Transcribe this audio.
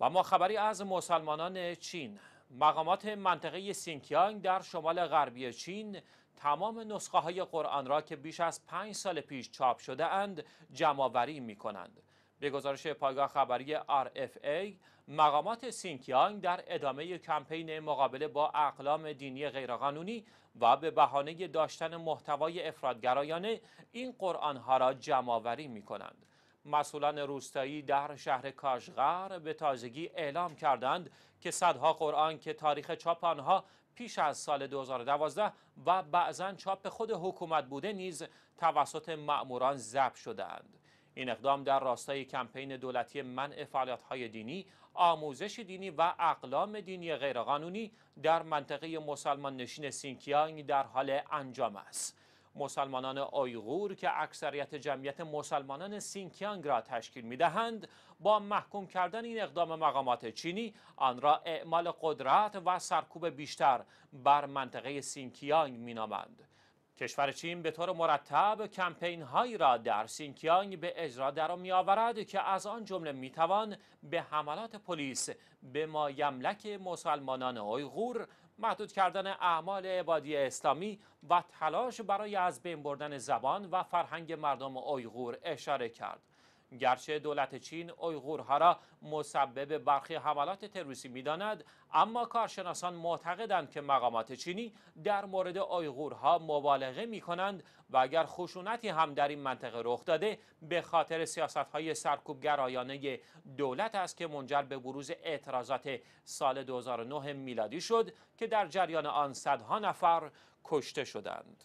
و ما خبری از مسلمانان چین مقامات منطقه سینکیانگ در شمال غربی چین تمام نسخه های قرآن را که بیش از پنج سال پیش چاپ شده اند جمعآوری می کنند. به گزارش پایگاه خبری RFA مقامات سینکیانگ در ادامه کمپین مقابله با اقلام دینی غیرقانونی و به بهانه داشتن محتوای افرادگرایانه این قرآن ها را جمعوری می کنند. مسئولان روستایی در شهر کاشغر به تازگی اعلام کردند که صدها قرآن که تاریخ چاپ آنها پیش از سال 2012 و بعضا چاپ خود حکومت بوده نیز توسط مأموران ضبط شدند. این اقدام در راستای کمپین دولتی منع فعالیت‌های دینی، آموزش دینی و اقلام دینی غیرقانونی در منطقه مسلمان نشین سینکیانگ در حال انجام است. مسلمانان آیغور که اکثریت جمعیت مسلمانان سینکیانگ را تشکیل دهند با محکوم کردن این اقدام مقامات چینی آن را اعمال قدرت و سرکوب بیشتر بر منطقه سینکیانگ نامند کشور چین به طور مرتب کمپین هایی را در سینکیانگ به اجرا در می آورد که از آن جمله می توان به حملات پلیس به مایملک مسلمانان اویغور محدود کردن اعمال عبادی اسلامی و تلاش برای از بین بردن زبان و فرهنگ مردم اویغور اشاره کرد گرچه دولت چین اویغورها را مسبب برخی حملات تروریستی میداند اما کارشناسان معتقدند که مقامات چینی در مورد اویغورها مبالغه می کنند و اگر خشونتی هم در این منطقه رخ داده به خاطر سیاست های سرکوبگرایانه دولت است که منجر به بروز اعتراضات سال 2009 میلادی شد که در جریان آن صدها نفر کشته شدند.